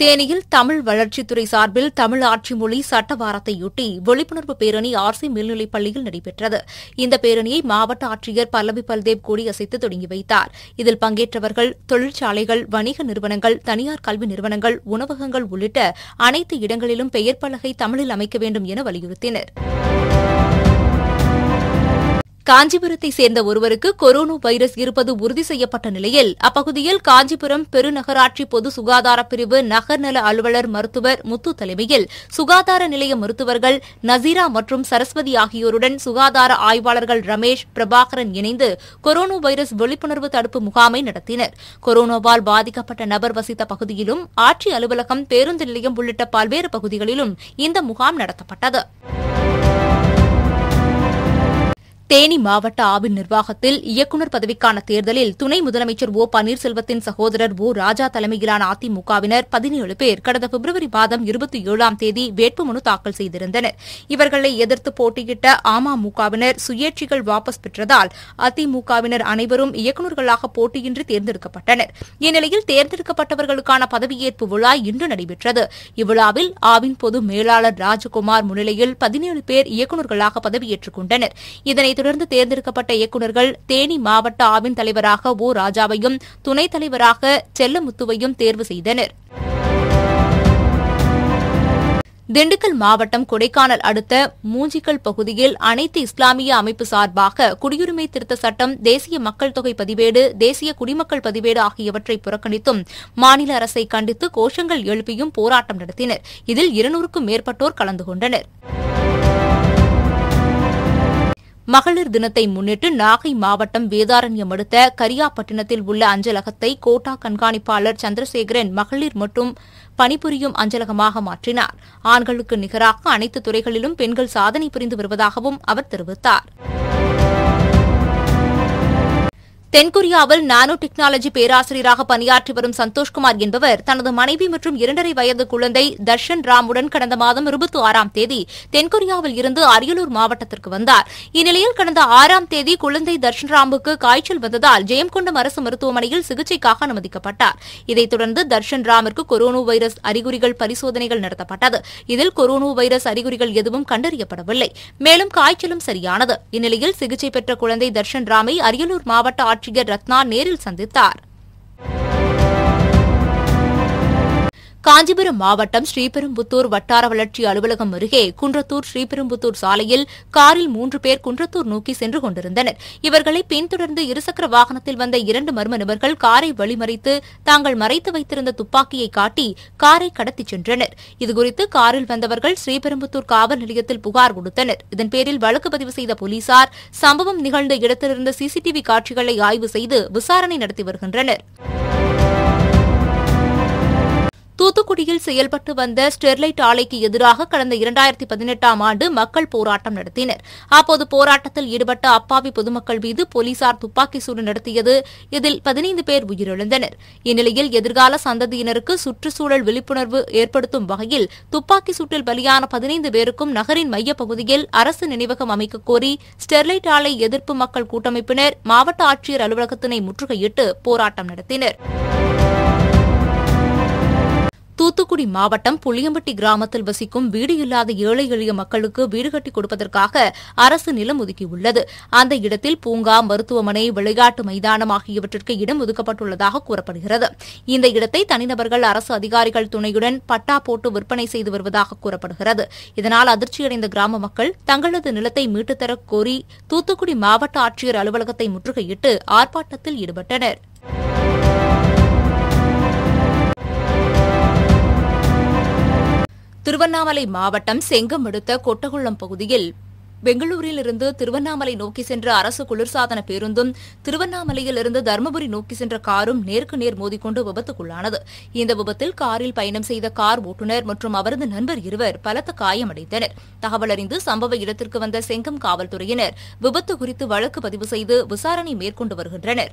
தேனியில் தமிழ் வளர்ச்சித்துறை சார்பில் தமிழ் ஆட்சி மொழி சட்ட வாரத்தையொட்டி விழிப்புணர்வு பேரணி ஆர் சி மேல்நிலைப் பள்ளியில் நடைபெற்றது இந்த பேரணியை மாவட்ட ஆட்சியர் பல்லவி பல்தேவ் கொடியசைத்து தொடங்கி வைத்தார் இதில் பங்கேற்றவர்கள் தொழிற்சாலைகள் வணிக நிறுவனங்கள் தனியார் கல்வி நிறுவனங்கள் உணவகங்கள் உள்ளிட்ட அனைத்து இடங்களிலும் பெயர் பலகை தமிழில் அமைக்க வேண்டும் என வலியுறுத்தினா் காஞ்சிபுரத்தை சேர்ந்த ஒருவருக்கு கொரோனா வைரஸ் இருப்பது உறுதி செய்யப்பட்ட நிலையில் அப்பகுதியில் காஞ்சிபுரம் பெருநகராட்சி பொது சுகாதார பிரிவு நகர்நல அலுவலர் மருத்துவர் முத்து தலைமையில் சுகாதார நிலைய மருத்துவர்கள் நசீரா மற்றும் சரஸ்வதி ஆகியோருடன் சுகாதார ஆய்வாளர்கள் ரமேஷ் பிரபாகரன் இணைந்து கொரோனா வைரஸ் விழிப்புணர்வு தடுப்பு முகாமை நடத்தினர் கொரோனாவால் பாதிக்கப்பட்ட நபர் வசித்த பகுதியிலும் ஆட்சி அலுவலகம் பேருந்து நிலையம் உள்ளிட்ட பல்வேறு பகுதிகளிலும் இந்த முகாம் நடத்தப்பட்டது தேனி மாவட்ட ஆவின் நிர்வாகத்தில் இயக்குநர் பதவிக்கான தேர்தலில் துணை முதலமைச்சர் ஓ பன்னீர்செல்வத்தின் சகோதரர் ஓ ராஜா தலைமையிலான அதிமுகவினர் பதினேழு பேர் கடந்த பிப்ரவரி மாதம் இருபத்தி ஏழாம் தேதி வேட்புமனு தாக்கல் செய்திருந்தனர் இவர்களை எதிர்த்து போட்டியிட்ட அமமுகவினர் சுயேட்சிகள் வாபஸ் பெற்றதால் அதிமுகவினர் அனைவரும் இயக்குநர்களாக போட்டியின்றி தேர்ந்தெடுக்கப்பட்டனர் இந்நிலையில் தேர்ந்தெடுக்கப்பட்டவர்களுக்கான பதவியேற்பு விழா இன்று நடைபெற்றது இவ்விழாவில் ஆவின் பொது மேலாளர் ராஜகுமார் முன்னிலையில் பதினேழு பேர் இயக்குநர்களாக பதவியேற்றுக் கொண்டனர் இதனைத் தொடர்ந்து தேர்ந்தெடுக்கப்பட்ட இயக்குநர்கள் தேனி மாவட்ட ஆவின் தலைவராக ஓ ராஜாவையும் துணைத் தலைவராக செல்லமுத்துவையும் தேர்வு செய்தனர் திண்டுக்கல் மாவட்டம் கொடைக்கானல் அடுத்த மூஞ்சிக்கல் பகுதியில் அனைத்து இஸ்லாமிய அமைப்பு சார்பாக குடியுரிமை திருத்த சட்டம் தேசிய மக்கள் தொகை பதிவேடு தேசிய குடிமக்கள் பதிவேடு ஆகியவற்றை புறக்கணித்தும் மாநில அரசை கண்டித்து கோஷங்கள் எழுப்பியும் போராட்டம் நடத்தினர் இதில் இருநூறுக்கும் மேற்பட்டோர் கலந்து கொண்டனா் மகளிர் தினத்தை முன்னிட்டு நாகை மாவட்டம் வேதாரண்யம் அடுத்த கரியாப்பட்டினத்தில் உள்ள அஞ்சலகத்தை கோட்டா கண்காணிப்பாளர் சந்திரசேகரன் மகளிர் மற்றும் பணிபுரியும் அஞ்சலகமாக மாற்றினார் ஆண்களுக்கு நிகராக அனைத்து துறைகளிலும் பெண்கள் சாதனை புரிந்து வருவதாகவும் அவர் தெரிவித்தாா் தென்கொரியாவில் நானோ டெக்னாலஜி பேராசிரியராக பணியாற்றி வரும் சந்தோஷ்குமார் என்பவர் தனது மனைவி மற்றும் இரண்டரை வயது குழந்தை தர்ஷன் ராமுடன் கடந்த மாதம் இருபத்தி ஆறாம் தேதி தென்கொரியாவில் இருந்து அரியலூர் மாவட்டத்திற்கு வந்தார் இந்நிலையில் கடந்த ஆறாம் தேதி குழந்தை தர்ஷன் ராமுக்கு காய்ச்சல் வந்ததால் ஜெயம்கொண்டம் அரசு மருத்துவமனையில் சிகிச்சைக்காக அனுமதிக்கப்பட்டார் இதைத் தொடர்ந்து தர்ஷன் ராமிற்கு கொரோனா வைரஸ் அறிகுறிகள் பரிசோதனைகள் நடத்தப்பட்டது இதில் கொரோனா வைரஸ் அறிகுறிகள் எதுவும் கண்டறியப்படவில்லை மேலும் காய்ச்சலும் சரியானது இந்நிலையில் சிகிச்சை பெற்ற குழந்தை தர்ஷன் ராமை அரியலூர் மாவட்ட ஆட்சியர் ரத்னா நேரில் சந்தித்தார் காஞ்சிபுரம் மாவட்டம் ஸ்ரீபெரும்புத்தூர் வட்டார வளர்ச்சி அலுவலகம் அருகே குன்றத்தூர் ஸ்ரீபெரும்புத்தூர் சாலையில் காரில் மூன்று பேர் குன்றத்தூர் நோக்கி சென்று கொண்டிருந்தனர் இவர்களை பின்தொடர்ந்து இருசக்கர வாகனத்தில் வந்த இரண்டு மர்ம நபர்கள் காரை வழிமறித்து தாங்கள் மறைத்து வைத்திருந்த துப்பாக்கியை காட்டி காரை கடத்திச் சென்றனர் இதுகுறித்து காரில் வந்தவர்கள் ஸ்ரீபெரும்புத்தூர் காவல் நிலையத்தில் புகார் கொடுத்தனர் இதன் பேரில் வழக்கு பதிவு செய்த போலீசார் சம்பவம் நிகழ்ந்த இடத்திலிருந்த சிசிடிவி காட்சிகளை ஆய்வு செய்து விசாரணை நடத்தி வருகின்றனா் செயல்பட்டு வந்த ஸ்டெர்லைட் ஆலைக்கு எதிராக கடந்த இரண்டாயிரத்தி பதினெட்டாம் ஆண்டு மக்கள் போராட்டம் நடத்தினர் அப்போது போராட்டத்தில் ஈடுபட்ட அப்பாவி பொதுமக்கள் மீது போலீசார் துப்பாக்கி சூடு நடத்தியது இதில் பதினைந்து பேர் உயிரிழந்தனர் இந்நிலையில் எதிர்கால சந்ததியினருக்கு சுற்றுச்சூழல் விழிப்புணர்வு ஏற்படுத்தும் வகையில் துப்பாக்கி சூட்டில் பலியான பதினைந்து பேருக்கும் நகரின் மையப்பகுதியில் அரசு நினைவகம் அமைக்க கோரி ஸ்டெர்லைட் ஆலை எதிர்ப்பு மக்கள் கூட்டமைப்பினர் மாவட்ட ஆட்சியர் அலுவலகத்தினை முற்றுகையிட்டு போராட்டம் நடத்தினா் தூத்துக்குடி மாவட்டம் புளியம்பட்டி கிராமத்தில் வசிக்கும் வீடு இல்லாத ஏழை எளிய மக்களுக்கு வீடு கட்டிக் கொடுப்பதற்காக அரசு நிலம் ஒதுக்கியுள்ளது அந்த இடத்தில் பூங்கா மருத்துவமனை விளையாட்டு மைதானம் ஆகியவற்றிற்கு இடம் ஒதுக்கப்பட்டுள்ளதாக கூறப்படுகிறது இந்த இடத்தை தனிநபர்கள் அரசு அதிகாரிகள் துணையுடன் பட்டா போட்டு விற்பனை செய்து வருவதாக கூறப்படுகிறது இதனால் அதிர்ச்சியடைந்த கிராம மக்கள் தங்களது நிலத்தை மீட்டுத்தரக் கோரி தூத்துக்குடி மாவட்ட ஆட்சியர் அலுவலகத்தை முற்றுகையிட்டு ஆர்ப்பாட்டத்தில் ஈடுபட்டனா் திருவண்ணாமலை மாவட்டம் செங்கம் அடுத்த கொட்டகுளம் பகுதியில் பெங்களூரில் இருந்து திருவண்ணாமலை நோக்கி சென்ற அரசு குளிர்சாதன பேருந்தும் திருவண்ணாமலையில் இருந்து தருமபுரி நோக்கி சென்ற காரும் நேருக்கு நேர் மோதிக்கொண்டு விபத்துக்குள்ளானது இந்த விபத்தில் காரில் பயணம் செய்த கார் ஓட்டுநர் மற்றும் அவரது நண்பர் இருவர் பலத்த காயமடைந்தனர் தகவல் அறிந்து சம்பவ இடத்திற்கு வந்த செங்கம் காவல்துறையினர் விபத்து குறித்து வழக்கு பதிவு செய்து விசாரணை மேற்கொண்டு வருகின்றனர்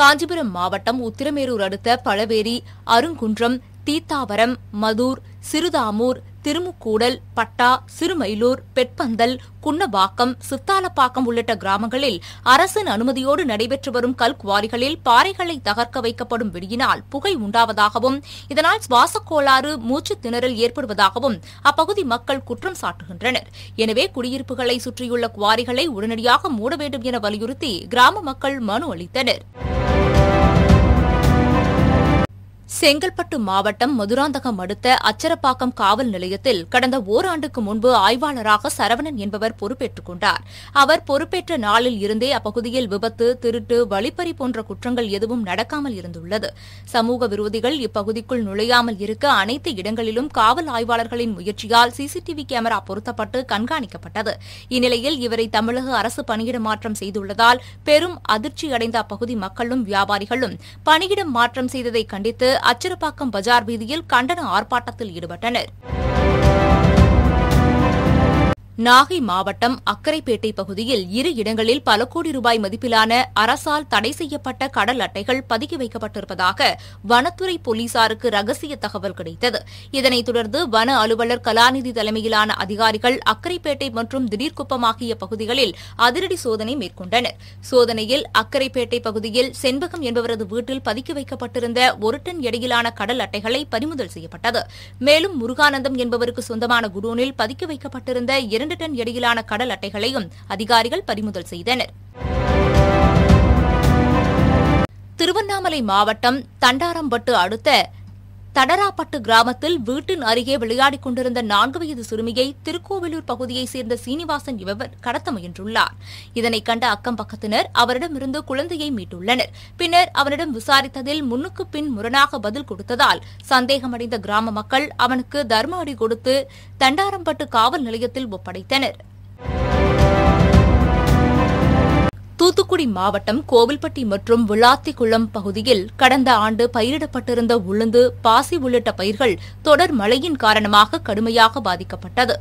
காஞ்சிபுரம் மாவட்டம் உத்திரமேரூர் அடுத்த பழவேரி அருங்குன்றம் தீத்தாவரம் மதூர் சிறுதாமூர் திருமுக்கூடல் பட்டா சிறுமயிலூர் பெட்பந்தல் குன்னவாக்கம் சித்தாலப்பாக்கம் உள்ளிட்ட கிராமங்களில் அரசின் அனுமதியோடு நடைபெற்று வரும் கல் குவாரிகளில் பாறைகளை தகர்க்க வைக்கப்படும் வெடியினால் புகை உண்டாவதாகவும் இதனால் சுவாசக் கோளாறு மூச்சு திணறல் ஏற்படுவதாகவும் அப்பகுதி மக்கள் குற்றம் சாட்டுகின்றனர் எனவே குடியிருப்புகளை சுற்றியுள்ள குவாரிகளை உடனடியாக மூட வேண்டும் என வலியுறுத்தி கிராம மக்கள் மனு அளித்தனா் செங்கல்பட்டு மாவட்டம் மதுராந்தகம் அடுத்த அச்சரப்பாக்கம் காவல் நிலையத்தில் கடந்த ஓராண்டுக்கு முன்பு ஆய்வாளராக சரவணன் என்பவர் பொறுப்பேற்றுக் கொண்டார் அவர் பொறுப்பேற்ற நாளில் இருந்தே அப்பகுதியில் விபத்து திருட்டு வழிப்பறி போன்ற குற்றங்கள் எதுவும் நடக்காமல் இருந்துள்ளது சமூக விரோதிகள் இப்பகுதிக்குள் நுழையாமல் இருக்க அனைத்து இடங்களிலும் காவல் ஆய்வாளர்களின் முயற்சியால் சிசிடிவி கேமரா பொருத்தப்பட்டு கண்காணிக்கப்பட்டது இந்நிலையில் இவரை தமிழக அரசு பணியிட மாற்றம் செய்துள்ளதால் பெரும் அதிர்ச்சியடைந்த அப்பகுதி மக்களும் வியாபாரிகளும் பணியிடம் மாற்றம் செய்ததை கண்டித்து அச்சிறுப்பாக்கம் பஜார் வீதியில் கண்டன ஆர்ப்பாட்டத்தில் ஈடுபட்டனா் நாகை மாவட்டம் அக்கரைப்பேட்டை பகுதியில் இரு இடங்களில் பல கோடி ரூபாய் மதிப்பிலான அரசால் தடை செய்யப்பட்ட கடல் அட்டைகள் பதுக்கி வைக்கப்பட்டிருப்பதாக வனத்துறை போலீசாருக்கு ரகசிய தகவல் கிடைத்தது இதனைத் தொடர்ந்து வன அலுவலர் கலாநிதி தலைமையிலான அதிகாரிகள் அக்கரைப்பேட்டை மற்றும் திடீர்குப்பம் ஆகிய பகுதிகளில் அதிரடி சோதனை மேற்கொண்டனர் சோதனையில் அக்கரைப்பேட்டை பகுதியில் செண்பகம் என்பவரது வீட்டில் பதுக்கி வைக்கப்பட்டிருந்த ஒரு டன் எடையிலான கடல் அட்டைகளை பறிமுதல் செய்யப்பட்டது மேலும் முருகானந்தம் என்பவருக்கு சொந்தமான குடோனில் பதுக்கி வைக்கப்பட்டிருந்த இரண்டு இரண்டு டன் எடையிலான கடல் அட்டைகளையும் அதிகாரிகள் பறிமுதல் செய்தனர் திருவண்ணாமலை மாவட்டம் தண்டாரம்பட்டு அடுத்த தடராப்பட்டு கிராமத்தில் வீட்டின் அருகே விளையாடிக் கொண்டிருந்த நான்கு வயது சிறுமியை திருக்கோவிலூர் பகுதியைச் சேர்ந்த சீனிவாசன் இவர் கடத்த முயன்றுள்ளார் இதனை கண்ட அக்கம் பக்கத்தினர் அவரிடமிருந்து குழந்தையை மீட்டுள்ளனர் பின்னர் அவனிடம் விசாரித்ததில் முன்னுக்கு பின் முரணாக பதில் கொடுத்ததால் சந்தேகமடைந்த கிராம மக்கள் அவனுக்கு தர்ம அடி கொடுத்து தண்டாரம்பட்டு காவல் நிலையத்தில் ஒப்படைத்தனா் தூத்துக்குடி மாவட்டம் கோவில்பட்டி மற்றும் விளாத்திக்குளம் பகுதியில் கடந்த ஆண்டு பயிரிடப்பட்டிருந்த உளுந்து பாசி உள்ளிட்ட பயிர்கள் தொடர் மழையின் காரணமாக கடுமையாக பாதிக்கப்பட்டது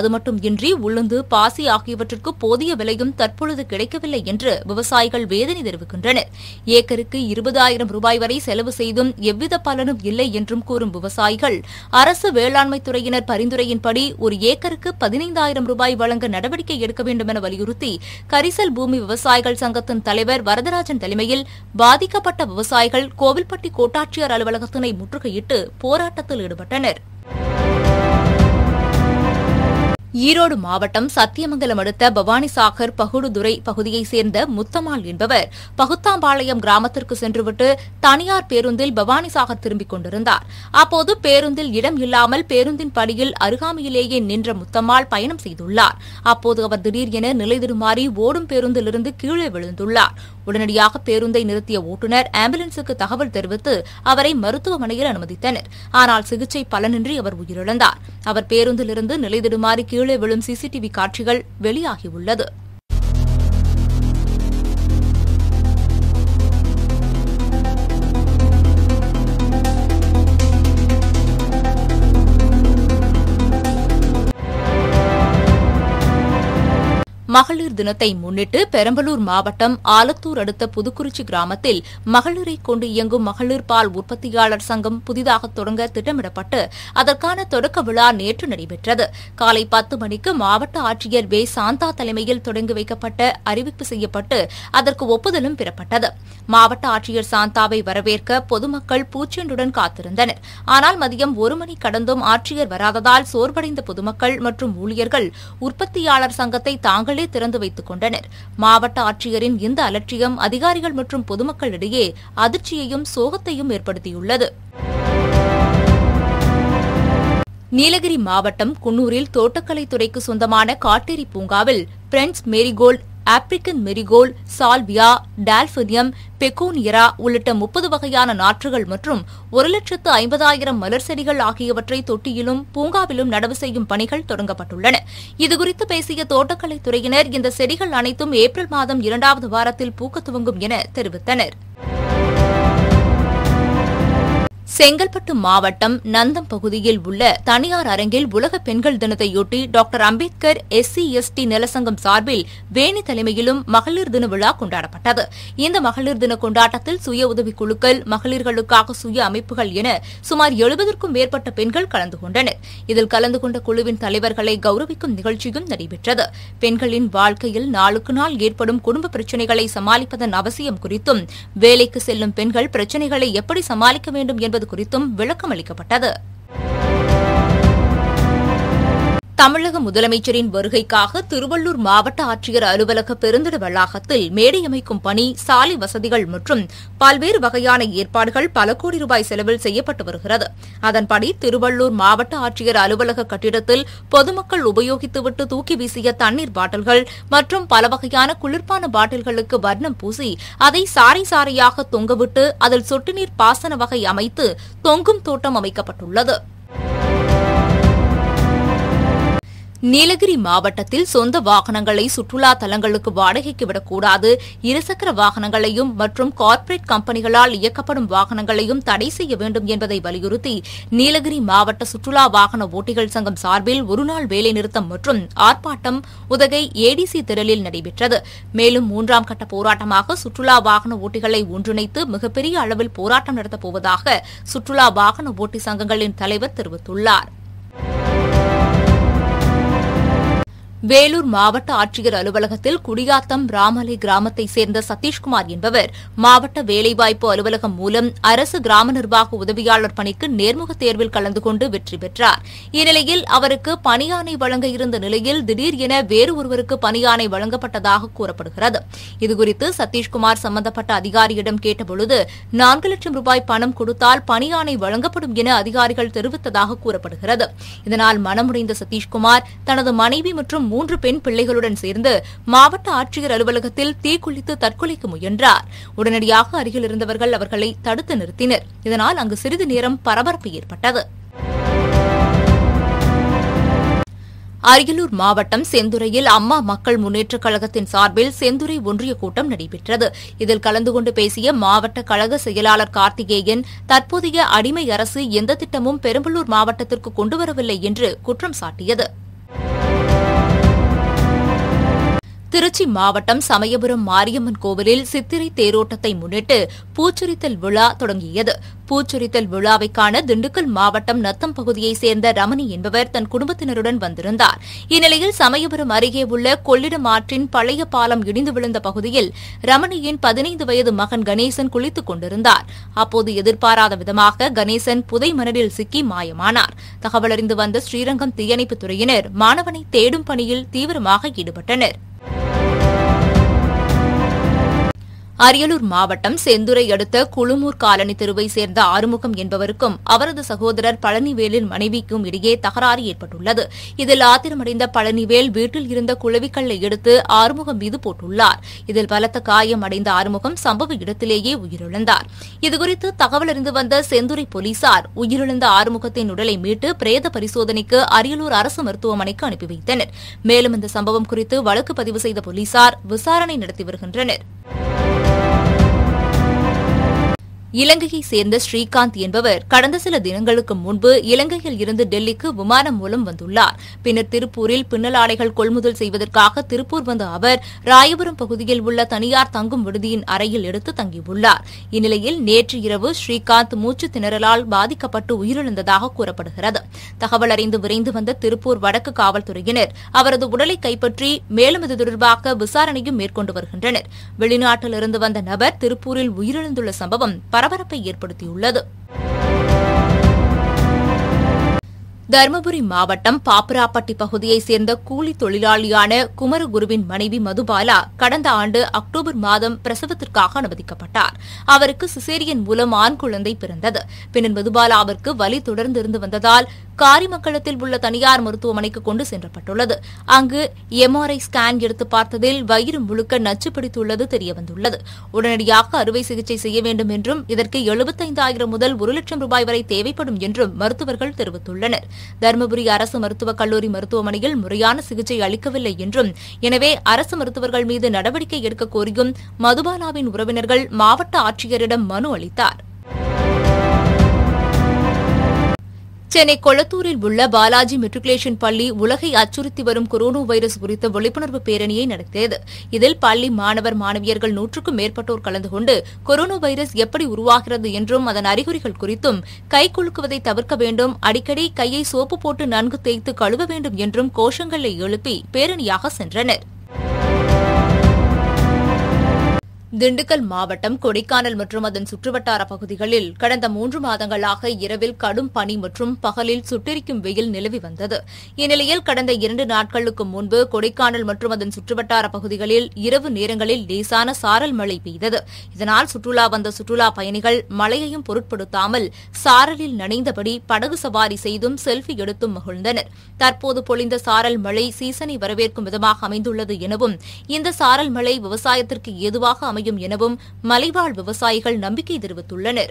அது மட்டுமின்றி உளுந்து பாசி ஆகியவற்றுக்கு போதிய விலையும் தற்பொழுது கிடைக்கவில்லை என்று விவசாயிகள் வேதனை தெரிவிக்கின்றனர் ஏக்கருக்கு இருபதாயிரம் ரூபாய் வரை செலவு செய்தும் எவ்வித பலனும் இல்லை என்றும் கூறும் விவசாயிகள் அரசு வேளாண்மை துறையினர் பரிந்துரையின்படி ஒரு ஏக்கருக்கு பதினைந்தாயிரம் ரூபாய் வழங்க நடவடிக்கை எடுக்க வேண்டும் என வலியுறுத்தி கரிசல் பூமி விவசாய விவசாயிகள் சங்கத்தின் தலைவர் வரதராஜன் தலைமையில் பாதிக்கப்பட்ட விவசாயிகள் கோவில்பட்டி கோட்டாட்சியர் அலுவலகத்தினை முற்றுகையிட்டு போராட்டத்தில் ஈடுபட்டனா் ஈரோடு மாவட்டம் சத்தியமங்கலம் அடுத்த பவானிசாகர் பகுடுதுறை பகுதியைச் சேர்ந்த முத்தமாள் என்பவர் பகுத்தாம்பாளையம் கிராமத்திற்கு சென்றுவிட்டு தனியார் பேருந்தில் பவானிசாகர் திரும்பிக் கொண்டிருந்தார் அப்போது பேருந்தில் இடம் இல்லாமல் பேருந்தின் படியில் அருகாமையிலேயே நின்ற முத்தம்மாள் பயணம் செய்துள்ளார் அப்போது அவர் திடீர் என நிலை திருமாறி ஓடும் பேருந்திலிருந்து கீழே விழுந்துள்ளார் உடனடியாக பேருந்தை நிறுத்திய ஓட்டுநர் ஆம்புலன்ஸுக்கு தகவல் தெரிவித்து அவரை மருத்துவமனையில் அனுமதித்தனர் ஆனால் சிகிச்சை பலனின்றி அவர் உயிரிழந்தார் அவர் பேருந்திலிருந்து நிலைதிடுமாறி கீழே விழும் சிசிடிவி காட்சிகள் வெளியாகியுள்ளது மகளிர் தினத்தை முன்னிட்டு பெரம்பலூர் மாவட்டம் ஆலத்தூர் அடுத்த புதுக்குறிச்சி கிராமத்தில் மகளிரை கொண்டு இயங்கும் மகளிர் பால் உற்பத்தியாளர் சங்கம் புதிதாக தொடங்க திட்டமிடப்பட்டு அதற்கான தொடக்க விழா நேற்று நடைபெற்றது காலை பத்து மணிக்கு மாவட்ட ஆட்சியர் வே சாந்தா தலைமையில் தொடங்கி வைக்கப்பட்ட அறிவிப்பு செய்யப்பட்டு அதற்கு ஒப்புதலும் பெறப்பட்டது மாவட்ட ஆட்சியர் சாந்தாவை வரவேற்க பொதுமக்கள் பூச்செண்டுடன் காத்திருந்தனர் ஆனால் மதியம் ஒரு மணி கடந்தும் ஆட்சியர் வராததால் சோர்வடைந்த பொதுமக்கள் மற்றும் ஊழியர்கள் உற்பத்தியாளர் சங்கத்தை தாங்களே அவர்களே திறந்து வைத்துக் கொண்டனர் மாவட்ட ஆட்சியரின் இந்த அலட்சியம் அதிகாரிகள் மற்றும் பொதுமக்களிடையே அதிர்ச்சியையும் சோகத்தையும் ஏற்படுத்தியுள்ளது நீலகிரி மாவட்டம் குன்னூரில் தோட்டக்கலைத்துறைக்கு சொந்தமான காட்டேரி பூங்காவில் French marigold African marigold salvia delphinium பெகோனியரா உள்ளிட்ட முப்பது வகையான நாற்றுகள் மற்றும் ஒரு லட்சத்து ஐம்பதாயிரம் மலர் செடிகள் ஆகியவற்றை தொட்டியிலும் பூங்காவிலும் நடவு செய்யும் பணிகள் தொடங்கப்பட்டுள்ளன இதுகுறித்து பேசிய தோட்டக்கலைத்துறையினர் இந்த செடிகள் அனைத்தும் ஏப்ரல் மாதம் இரண்டாவது வாரத்தில் பூக்க துவங்கும் என தெரிவித்தனா் செங்கல்பட்டு மாவட்டம் நந்தம் பகுதியில் உள்ள தனியார் அரங்கில் உலக பெண்கள் தினத்தையொட்டி டாக்டர் அம்பேத்கர் எஸ்சி எஸ்டி நிலசங்கம் சார்பில் வேணி தலைமையிலும் மகளிர் தின விழா கொண்டாடப்பட்டது இந்த மகளிர் தின கொண்டாட்டத்தில் சுய உதவிக் குழுக்கள் மகளிர்களுக்காக சுய அமைப்புகள் என சுமார் எழுபதற்கும் மேற்பட்ட பெண்கள் கலந்து கொண்டனர் இதில் கலந்து கொண்ட குழுவின் தலைவர்களை கௌரவிக்கும் நிகழ்ச்சியும் நடைபெற்றது பெண்களின் வாழ்க்கையில் நாளுக்கு நாள் ஏற்படும் குடும்ப பிரச்சினைகளை சமாளிப்பதன் அவசியம் குறித்தும் வேலைக்கு செல்லும் பெண்கள் பிரச்சினைகளை எப்படி சமாளிக்க வேண்டும் என்பது குறித்தும் விளக்கம் அளிக்கப்பட்டது தமிழக முதலமைச்சரின் வருகைக்காக திருவள்ளூர் மாவட்ட ஆட்சியர் அலுவலக பெருந்திட வளாகத்தில் மேடை அமைக்கும் பணி சாலை வசதிகள் மற்றும் பல்வேறு வகையான ஏற்பாடுகள் பல கோடி ரூபாய் செலவில் செய்யப்பட்டு வருகிறது அதன்படி திருவள்ளூர் மாவட்ட ஆட்சியர் அலுவலக கட்டிடத்தில் பொதுமக்கள் உபயோகித்துவிட்டு தூக்கி வீசிய தண்ணீர் பாட்டில்கள் மற்றும் பல வகையான குளிர்பான பாட்டில்களுக்கு வர்ணம் பூசி அதை சாரை சாரையாக தொங்கவிட்டு அதில் சொட்டுநீர் பாசன வகை அமைத்து தொங்கும் தோட்டம் அமைக்கப்பட்டுள்ளது நீலகிரி மாவட்டத்தில் சொந்த வாகனங்களை சுற்றுலா தலங்களுக்கு வாடகைக்கு விடக்கூடாது இருசக்கர வாகனங்களையும் மற்றும் கார்ப்பரேட் கம்பெனிகளால் இயக்கப்படும் வாகனங்களையும் தடை செய்ய வேண்டும் என்பதை வலியுறுத்தி நீலகிரி மாவட்ட சுற்றுலா வாகன ஓட்டிகள் சங்கம் சார்பில் ஒருநாள் வேலைநிறுத்தம் மற்றும் ஆர்ப்பாட்டம் உதகை ஏடிசி திரளில் நடைபெற்றது மேலும் மூன்றாம் கட்ட போராட்டமாக சுற்றுலா வாகன ஓட்டிகளை ஒன்றிணைத்து மிகப்பெரிய அளவில் போராட்டம் நடத்தப்போவதாக சுற்றுலா வாகன ஓட்டி சங்கங்களின் தலைவர் தெரிவித்துள்ளாா் வேலூர் மாவட்ட ஆட்சியர் அலுவலகத்தில் குடியாத்தம் ராமலை கிராமத்தை சேர்ந்த சதீஷ்குமார் என்பவர் மாவட்ட வேலைவாய்ப்பு அலுவலகம் மூலம் அரசு கிராம நிர்வாக உதவியாளர் பணிக்கு நேர்முக தேர்வில் கலந்து கொண்டு வெற்றி பெற்றார் இந்நிலையில் அவருக்கு பணியானை வழங்க இருந்த நிலையில் திடீர் என வேறு ஒருவருக்கு பணியானை வழங்கப்பட்டதாக கூறப்படுகிறது இதுகுறித்து சதீஷ்குமார் சம்பந்தப்பட்ட அதிகாரியிடம் கேட்டபொழுது நான்கு லட்சம் ரூபாய் பணம் கொடுத்தால் பணியானை வழங்கப்படும் என அதிகாரிகள் தெரிவித்ததாக கூறப்படுகிறது இதனால் மனமுடைந்த சதீஷ்குமார் தனது மனைவி மற்றும் மூன்று பெண் பிள்ளைகளுடன் சேர்ந்து மாவட்ட ஆட்சியர் அலுவலகத்தில் தீக்குளித்து தற்கொலைக்கு முயன்றார் உடனடியாக அருகில் இருந்தவர்கள் அவர்களை தடுத்து நிறுத்தினர் இதனால் அங்கு சிறிது நேரம் பரபரப்பு ஏற்பட்டது அரியலூர் மாவட்டம் செந்துறையில் அம்மா மக்கள் முன்னேற்றக் கழகத்தின் சார்பில் செந்துறை ஒன்றிய கூட்டம் நடைபெற்றது இதில் கலந்து கொண்டு பேசிய மாவட்ட கழக செயலாளர் கார்த்திகேயன் தற்போதைய அடிமை அரசு எந்த திட்டமும் பெரம்பலூர் மாவட்டத்திற்கு கொண்டுவரவில்லை என்று குற்றம் சாட்டியது திருச்சி மாவட்டம் சமயபுரம் மாரியம்மன் கோவிலில் சித்திரை தேரோட்டத்தை முன்னிட்டு பூச்சொரித்தல் விழா தொடங்கியது பூச்சொரித்தல் விழாவை காண திண்டுக்கல் மாவட்டம் நத்தம் பகுதியைச் சேர்ந்த ரமணி என்பவர் தன் குடும்பத்தினருடன் வந்திருந்தார் இந்நிலையில் சமயபுரம் அருகே உள்ள கொள்ளிடம் ஆற்றின் பழைய பாலம் இடிந்து விழுந்த பகுதியில் ரமணியின் பதினைந்து வயது மகன் கணேசன் குளித்துக் கொண்டிருந்தார் அப்போது எதிர்பாராத விதமாக கணேசன் புதை மணலில் சிக்கி மாயமானார் தகவலறிந்து வந்த ஸ்ரீரங்கம் தீயணைப்புத் துறையினர் மாணவனை தேடும் பணியில் தீவிரமாக ஈடுபட்டனா் Bye. அரியலூர் மாவட்டம் செந்துரை அடுத்த குழுமூர் காலனி தெருவை சேர்ந்த ஆறுமுகம் என்பவருக்கும் அவரது சகோதரர் பழனிவேலின் மனைவிக்கும் இடையே தகராறு ஏற்பட்டுள்ளது இதில் ஆத்திரமடைந்த பழனிவேல் வீட்டில் இருந்த குழவிக்கல்லை எடுத்து ஆறுமுகம் மீது போட்டுள்ளார் இதில் பலத்த காயம் அடைந்த ஆறுமுகம் சம்பவ இடத்திலேயே உயிரிழந்தார் இதுகுறித்து தகவல் அறிந்து வந்த செந்துரை போலீசார் உயிரிழந்த ஆறுமுகத்தின் உடலை மீட்டு பிரேத பரிசோதனைக்கு அரியலூர் அரசு மருத்துவமனைக்கு அனுப்பி வைத்தனர் மேலும் இந்த சம்பவம் குறித்து வழக்கு பதிவு செய்த போலீசார் விசாரணை நடத்தி வருகின்றனர் இலங்கையை சேர்ந்த ஸ்ரீகாந்த் என்பவர் கடந்த சில தினங்களுக்கு முன்பு இலங்கையில் இருந்து டெல்லிக்கு விமானம் மூலம் வந்துள்ளார் பின்னர் திருப்பூரில் பின்னலாடைகள் கொள்முதல் செய்வதற்காக திருப்பூர் வந்த அவர் ராயபுரம் பகுதியில் உள்ள தனியார் தங்கும் விடுதியின் அறையில் எடுத்து தங்கியுள்ளார் இந்நிலையில் நேற்று இரவு ஸ்ரீகாந்த் மூச்சு திணறலால் பாதிக்கப்பட்டு உயிரிழந்ததாக கூறப்படுகிறது தகவல் அறிந்து விரைந்து வந்த திருப்பூர் வடக்கு காவல்துறையினர் அவரது உடலை கைப்பற்றி மேலும் இது தொடர்பாக விசாரணையும் மேற்கொண்டு வருகின்றனர் வெளிநாட்டிலிருந்து வந்த நபர் திருப்பூரில் உயிரிழந்துள்ள சம்பவம் பரபரப்பை ஏற்படுத்தியுள்ளது தருமபுரி மாவட்டம் பாப்புராப்பட்டி பகுதியைச் சேர்ந்த கூலி தொழிலாளியான குமரகுருவின் மனைவி மதுபாலா கடந்த ஆண்டு அக்டோபர் மாதம் பிரசவத்திற்காக அனுமதிக்கப்பட்டார் அவருக்கு சிசேரியன் மூலம் ஆண் குழந்தை பிறந்தது பின்னர் மதுபாலாவிற்கு வலி தொடர்ந்திருந்து வந்ததால் காரிமக்களத்தில் உள்ள தனியார் மருத்துவமனைக்கு கொண்டு சென்றப்பட்டுள்ளது அங்கு எம்ஆர்ஐ ஸ்கேன் எடுத்து பார்த்ததில் வயிறு முழுக்க நச்சு பிடித்துள்ளது தெரியவந்துள்ளது உடனடியாக அறுவை சிகிச்சை செய்ய வேண்டும் என்றும் இதற்கு எழுபத்தைந்தாயிரம் முதல் ஒரு லட்சம் ரூபாய் வரை தேவைப்படும் என்றும் மருத்துவர்கள் தெரிவித்துள்ளனர் தருமபுரி அரசு மருத்துவக் கல்லூரி மருத்துவமனையில் முறையான சிகிச்சை அளிக்கவில்லை என்றும் எனவே அரசு மருத்துவர்கள் மீது நடவடிக்கை எடுக்க கோரியும் மதுபாலாவின் உறவினர்கள் மாவட்ட ஆட்சியரிடம் மனு அளித்தாா் சென்னை கொளத்தூரில் உள்ள பாலாஜி மெட்ரிகுலேஷன் பள்ளி உலகை அச்சுறுத்தி வரும் கொரோனா வைரஸ் குறித்த விழிப்புணர்வு பேரணியை நடத்தியது இதில் பள்ளி மாணவர் மாணவியர்கள் நூற்றுக்கும் மேற்பட்டோர் கலந்து கொண்டு கொரோனா வைரஸ் எப்படி உருவாகிறது என்றும் அதன் அறிகுறிகள் குறித்தும் கை குலுக்குவதை தவிர்க்க வேண்டும் அடிக்கடி கையை சோப்பு போட்டு நன்கு தேய்த்து கழுவ வேண்டும் என்றும் கோஷங்களை எழுப்பி பேரணியாக சென்றனா் திண்டுக்கல் மாவட்டம் கொடைக்கானல் மற்றும் அதன் சுற்றுவட்டார பகுதிகளில் கடந்த மூன்று மாதங்களாக இரவில் கடும் பனி மற்றும் பகலில் சுட்டெரிக்கும் வெயில் நிலவி வந்தது இந்நிலையில் கடந்த இரண்டு நாட்களுக்கு முன்பு கொடைக்கானல் மற்றும் அதன் சுற்றுவட்டார பகுதிகளில் இரவு நேரங்களில் லேசான சாரல் மழை பெய்தது இதனால் சுற்றுலா வந்த சுற்றுலா பயணிகள் மழையையும் பொருட்படுத்தாமல் சாரலில் நனைந்தபடி படகு சவாரி செய்தும் செல்பி எடுத்தும் மகிழ்ந்தனர் தற்போது பொழிந்த சாரல் மழை சீசனை வரவேற்கும் விதமாக அமைந்துள்ளது எனவும் இந்த சாரல் மழை விவசாயத்திற்கு ஏதுவாக அமை அமையும் எனவும் மலைவாழ் விவசாயிகள் நம்பிக்கை தெரிவித்துள்ளனா்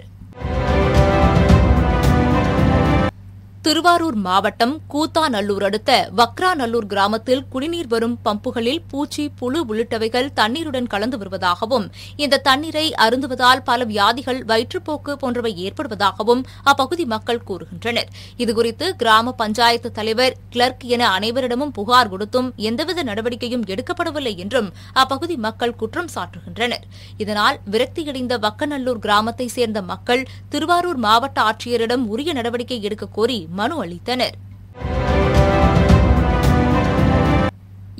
திருவாரூர் மாவட்டம் கூத்தாநல்லூர் அடுத்த வக்ராநல்லூர் கிராமத்தில் குடிநீர் வரும் பம்புகளில் பூச்சி புழு உள்ளிட்டவைகள் தண்ணீருடன் கலந்து வருவதாகவும் இந்த தண்ணீரை அருந்துவதால் பல வியாதிகள் வயிற்றுப்போக்கு போன்றவை ஏற்படுவதாகவும் அப்பகுதி மக்கள் கூறுகின்றனர் இதுகுறித்து கிராம பஞ்சாயத்து தலைவர் கிளர்க் என அனைவரிடமும் புகார் கொடுத்தும் எந்தவித நடவடிக்கையும் எடுக்கப்படவில்லை என்றும் அப்பகுதி மக்கள் குற்றம் சாட்டுகின்றனர் இதனால் விரக்தியடைந்த வக்கநல்லூர் கிராமத்தை சேர்ந்த மக்கள் திருவாரூர் மாவட்ட ஆட்சியரிடம் உரிய நடவடிக்கை எடுக்க கோரி மனு அளித்தனா்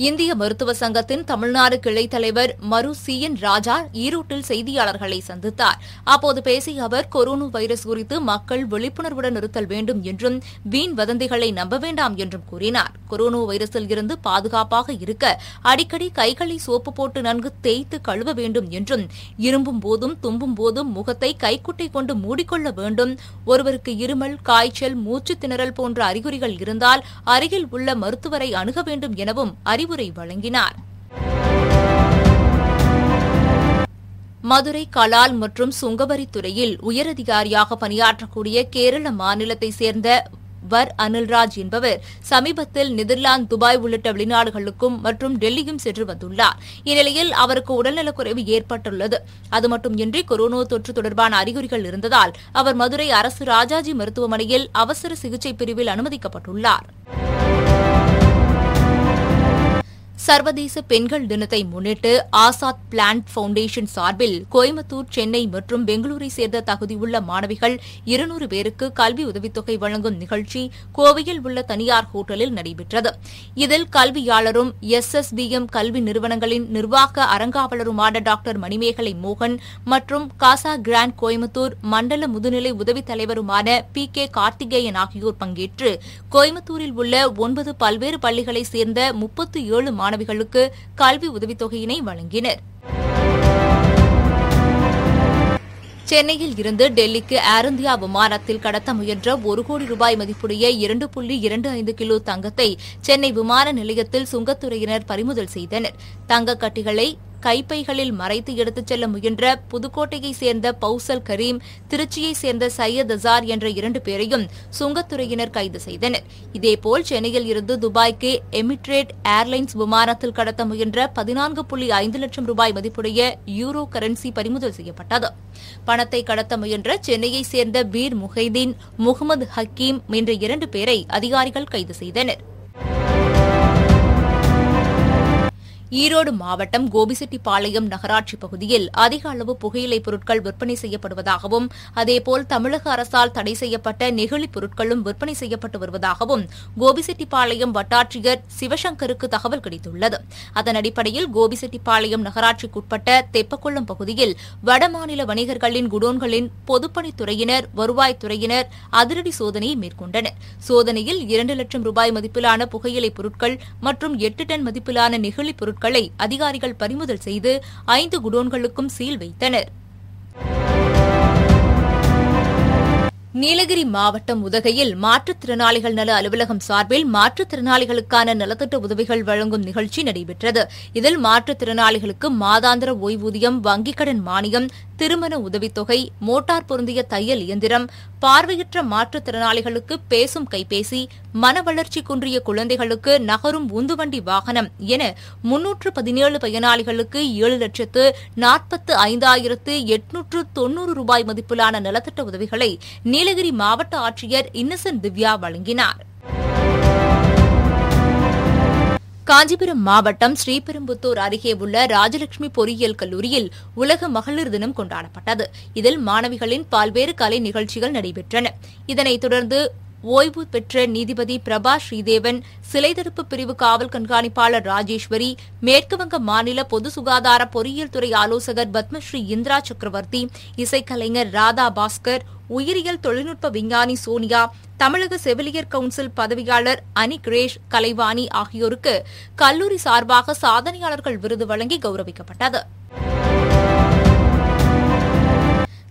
இந்திய மருத்துவ சங்கத்தின் தமிழ்நாடு கிளை தலைவர் மரு சி என் ராஜா ஈரோட்டில் செய்தியாளர்களை சந்தித்தார் அப்போது பேசிய அவர் கொரோனா வைரஸ் குறித்து மக்கள் விழிப்புணர்வுடன் இருத்தல் வேண்டும் என்றும் வீண் வதந்திகளை நம்ப வேண்டாம் என்றும் கூறினார் கொரோனா வைரஸில் இருந்து பாதுகாப்பாக இருக்க அடிக்கடி கைகளை சோப்பு போட்டு நன்கு தேய்த்து கழுவ வேண்டும் என்றும் இரும்பும் போதும் தும்பும் போதும் முகத்தை கைக்குட்டை கொண்டு மூடிக்கொள்ள வேண்டும் ஒருவருக்கு இருமல் காய்ச்சல் மூச்சு திணறல் போன்ற அறிகுறிகள் இருந்தால் அருகில் உள்ள மருத்துவரை அணுக வேண்டும் எனவும் அறிவு அறிவுரை வழங்கினார் மதுரை கலால் மற்றும் சுங்கவரித்துறையில் உயரதிகாரியாக பணியாற்றக்கூடிய கேரள மாநிலத்தைச் சேர்ந்த வர் அனில்ராஜ் என்பவர் சமீபத்தில் நெதர்லாந்து துபாய் உள்ளிட்ட வெளிநாடுகளுக்கும் மற்றும் டெல்லியும் சென்று வந்துள்ளார் இந்நிலையில் அவருக்கு உடல்நலக்குறைவு ஏற்பட்டுள்ளது அது மட்டுமின்றி கொரோனா தொற்று தொடர்பான அறிகுறிகள் இருந்ததால் அவர் மதுரை அரசு ராஜாஜி மருத்துவமனையில் அவசர சிகிச்சை பிரிவில் அனுமதிக்கப்பட்டுள்ளாா் சர்வதேச பெண்கள் தினத்தை முன்னிட்டு ஆசாத் பிளான்ட் பவுண்டேஷன் சார்பில் கோயம்புத்தூர் சென்னை மற்றும் பெங்களூரை சேர்ந்த தகுதியுள்ள மாணவிகள் இருநூறு பேருக்கு கல்வி உதவித்தொகை வழங்கும் நிகழ்ச்சி கோவையில் உள்ள தனியார் ஹோட்டலில் நடைபெற்றது இதில் கல்வியாளரும் எஸ் எஸ் பி எம் கல்வி நிறுவனங்களின் நிர்வாக அறங்காவலருமான டாக்டர் மணிமேகலை மோகன் மற்றும் காசா கிராண்ட் கோயம்புத்தூர் மண்டல முதுநிலை உதவித் தலைவருமான பி கே கார்த்திகேயன் ஆகியோர் பங்கேற்று கோயம்புத்தூரில் உள்ள ஒன்பது பல்வேறு பள்ளிகளைச் சேர்ந்த முப்பத்து ஏழு மாணவிகளுக்கு கல்வி உதவித்தொகையினை வழங்கினர் சென்னையில் இருந்து டெல்லிக்கு ஏர் இந்தியா விமானத்தில் கடத்த முயன்ற ஒரு கோடி ரூபாய் மதிப்புடைய இரண்டு புள்ளி இரண்டு ஐந்து கிலோ தங்கத்தை சென்னை விமான நிலையத்தில் சுங்கத்துறையினர் பறிமுதல் செய்தனர் தங்கக்கட்டிகளை கைப்பைகளில் மறைத்து எடுத்துச் செல்ல முயன்ற புதுக்கோட்டையைச் சேர்ந்த பௌசல் கரீம் திருச்சியைச் சேர்ந்த சையத் அசார் என்ற இரண்டு பேரையும் சுங்கத்துறையினர் கைது செய்தனர் இதேபோல் சென்னையில் இருந்து துபாய்க்கு எமிட்ரேட் ஏர்லைன்ஸ் விமானத்தில் கடத்த முயன்ற பதினான்கு புள்ளி ஐந்து லட்சம் ரூபாய் மதிப்புடைய யூரோ கரன்சி பறிமுதல் செய்யப்பட்டது பணத்தை கடத்த முயன்ற சென்னையைச் சேர்ந்த பீர் முஹைதீன் முகமது ஹக்கீம் என்ற இரண்டு பேரை அதிகாரிகள் கைது செய்தனர் ஈரோடு மாவட்டம் கோபிசெட்டிப்பாளையம் நகராட்சி பகுதியில் அதிக அளவு புகையிலைப் பொருட்கள் விற்பனை செய்யப்படுவதாகவும் அதேபோல் தமிழக அரசால் தடை செய்யப்பட்ட நெகிழி பொருட்களும் விற்பனை செய்யப்பட்டு வருவதாகவும் கோபிசெட்டிப்பாளையம் வட்டாட்சியர் சிவசங்கருக்கு தகவல் கிடைத்துள்ளது அதன் அடிப்படையில் கோபிசெட்டிப்பாளையம் நகராட்சிக்குட்பட்ட தெப்பக்குளம் பகுதியில் வடமாநில வணிகர்களின் குடோன்களின் பொதுப்பணித்துறையினர் வருவாய்த்துறையினர் அதிரடி சோதனையை மேற்கொண்டனர் சோதனையில் இரண்டு லட்சம் ரூபாய் மதிப்பிலான புகையிலைப் பொருட்கள் மற்றும் எட்டு டன் மதிப்பிலான நெகிழி பொருட்கள் பொருட்களை அதிகாரிகள் பறிமுதல் செய்து ஐந்து குடோன்களுக்கும் சீல் வைத்தனர் நீலகிரி மாவட்டம் உதகையில் மாற்றுத்திறனாளிகள் நல அலுவலகம் சார்பில் மாற்றுத்திறனாளிகளுக்கான நலத்திட்ட உதவிகள் வழங்கும் நிகழ்ச்சி நடைபெற்றது இதில் மாற்றுத்திறனாளிகளுக்கு மாதாந்திர ஓய்வூதியம் வங்கிக் கடன் மானியம் திருமண உதவித்தொகை மோட்டார் பொருந்திய தையல் இயந்திரம் பார்வையற்ற மாற்றுத்திறனாளிகளுக்கு பேசும் கைபேசி மன வளர்ச்சி குன்றிய குழந்தைகளுக்கு நகரும் உந்துவண்டி வாகனம் என முன்னூற்று பதினேழு பயனாளிகளுக்கு ஏழு லட்சத்து நாற்பத்து ஐந்தாயிரத்து எட்நூற்று தொன்னூறு ரூபாய் மதிப்பிலான நலத்திட்ட உதவிகளை நீலகிரி மாவட்ட ஆட்சியர் இன்னசென்ட் திவ்யா வழங்கினாா் காஞ்சிபுரம் மாவட்டம் ஸ்ரீபெரும்புத்தூர் அருகே உள்ள ராஜலட்சுமி பொறியியல் கல்லூரியில் உலக மகளிர் தினம் கொண்டாடப்பட்டது இதில் மாணவிகளின் பல்வேறு கலை நிகழ்ச்சிகள் நடைபெற்றன இதனைத் தொடர்ந்து ஓய்வு பெற்ற நீதிபதி பிரபா ஸ்ரீதேவன் சிலை தடுப்பு பிரிவு காவல் கண்காணிப்பாளர் ராஜேஸ்வரி மேற்குவங்க மாநில பொது சுகாதார பொறியியல் துறை ஆலோசகர் பத்மஸ்ரீ இந்திரா சக்கரவர்த்தி இசைக்கலைஞர் ராதா பாஸ்கர் உயிரியல் தொழில்நுட்ப விஞ்ஞானி சோனியா தமிழக செவிலியர் கவுன்சில் பதவியாளர் கிரேஷ் கலைவாணி ஆகியோருக்கு கல்லூரி சார்பாக சாதனையாளர்கள் விருது வழங்கி கௌரவிக்கப்பட்டது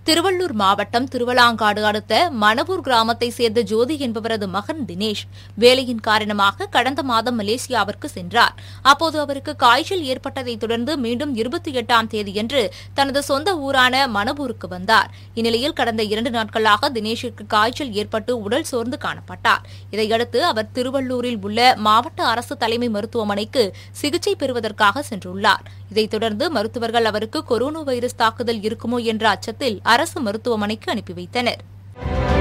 திருவள்ளூர் மாவட்டம் திருவலாங்காடு அடுத்த மணவூர் கிராமத்தை சேர்ந்த ஜோதி என்பவரது மகன் தினேஷ் வேலையின் காரணமாக கடந்த மாதம் மலேசியாவிற்கு சென்றார் அப்போது அவருக்கு காய்ச்சல் ஏற்பட்டதை தொடர்ந்து மீண்டும் இருபத்தி எட்டாம் தேதியன்று தனது சொந்த ஊரான மணவூருக்கு வந்தார் இந்நிலையில் கடந்த இரண்டு நாட்களாக தினேஷிற்கு காய்ச்சல் ஏற்பட்டு உடல் சோர்ந்து காணப்பட்டார் இதையடுத்து அவர் திருவள்ளூரில் உள்ள மாவட்ட அரசு தலைமை மருத்துவமனைக்கு சிகிச்சை பெறுவதற்காக சென்றுள்ளார் இதைத் தொடர்ந்து மருத்துவர்கள் அவருக்கு கொரோனா வைரஸ் தாக்குதல் இருக்குமோ என்ற அச்சத்தில் அரசு மருத்துவமனைக்கு அனுப்பி வைத்தனர்